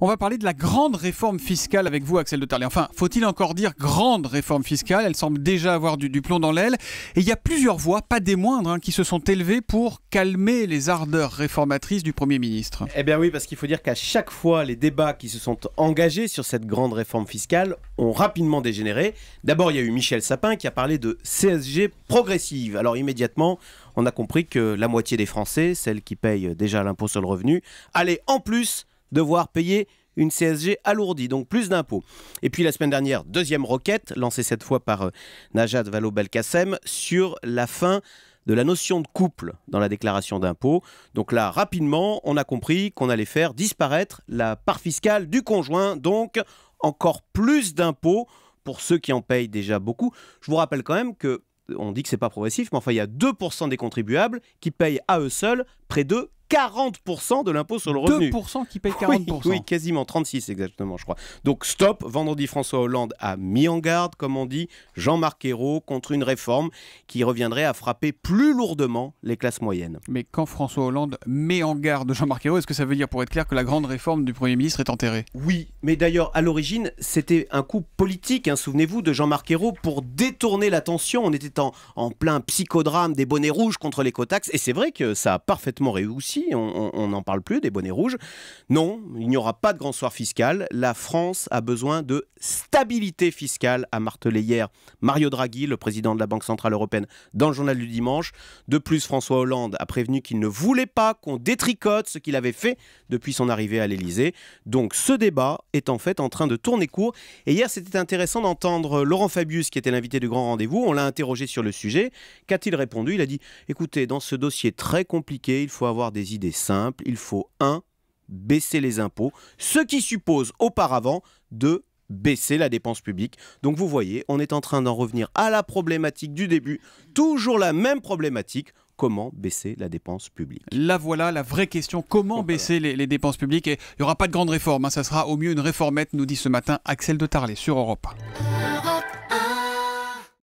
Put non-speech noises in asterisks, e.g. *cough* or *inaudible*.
On va parler de la grande réforme fiscale avec vous, Axel de Tarlet. Enfin, faut-il encore dire grande réforme fiscale Elle semble déjà avoir du, plomb dans l'aile. Et il y a plusieurs voix, pas des moindres, hein, qui se sont élevées pour calmer les ardeurs réformatrices du Premier ministre. Eh bien oui, parce qu'il faut dire qu'à chaque fois, les débats qui se sont engagés sur cette grande réforme fiscale ont rapidement dégénéré. D'abord, il y a eu Michel Sapin qui a parlé de CSG progressive. Alors immédiatement, on a compris que la moitié des Français, celles qui payent déjà l'impôt sur le revenu, allaient en plus devoir payer une CSG alourdie, donc plus d'impôts. Et puis la semaine dernière, deuxième roquette, lancée cette fois par euh, Najat Vallaud-Belkacem, sur la fin de la notion de couple dans la déclaration d'impôts. Donc là, rapidement, on a compris qu'on allait faire disparaître la part fiscale du conjoint, donc encore plus d'impôts pour ceux qui en payent déjà beaucoup. Je vous rappelle quand même que on dit que c'est pas progressif, mais enfin il y a 2% des contribuables qui payent à eux seuls près de 40% de l'impôt sur le revenu. 2% qui paye 40%. *laughs* Oui, quasiment, 36 exactement, je crois. Donc stop, vendredi François Hollande a mis en garde, comme on dit, Jean-Marc Ayrault contre une réforme qui reviendrait à frapper plus lourdement les classes moyennes. Mais quand François Hollande met en garde Jean-Marc Ayrault, est-ce que ça veut dire, pour être clair, que la grande réforme du Premier ministre est enterrée Oui, mais d'ailleurs, à l'origine, c'était un coup politique, hein, souvenez-vous, de Jean-Marc Ayrault pour détourner l'attention. On était en, en plein psychodrame des bonnets rouges contre les cotaxes, et c'est vrai que ça a parfaitement réussi on n'en parle plus des bonnets rouges. Non, il n'y aura pas de grand soir fiscal. La France a besoin de stabilité fiscale, a martelé hier Mario Draghi, le président de la Banque Centrale Européenne, dans le journal du dimanche. De plus, François Hollande a prévenu qu'il ne voulait pas qu'on détricote ce qu'il avait fait depuis son arrivée à l'Elysée. Donc ce débat est en fait en train de tourner court. Et hier, c'était intéressant d'entendre Laurent Fabius, qui était l'invité du grand rendez-vous. On l'a interrogé sur le sujet. Qu'a-t-il répondu Il a dit, écoutez, dans ce dossier très compliqué, il faut avoir des idées simples, il faut 1. baisser les impôts, ce qui suppose auparavant de baisser la dépense publique. Donc vous voyez, on est en train d'en revenir à la problématique du début, toujours la même problématique, comment baisser la dépense publique. Là voilà la vraie question, comment baisser les, dépenses publiques Et il n'y aura pas de grande réforme, hein, ça sera au mieux une réformette, nous dit ce matin Axel de Tarlet sur Europe.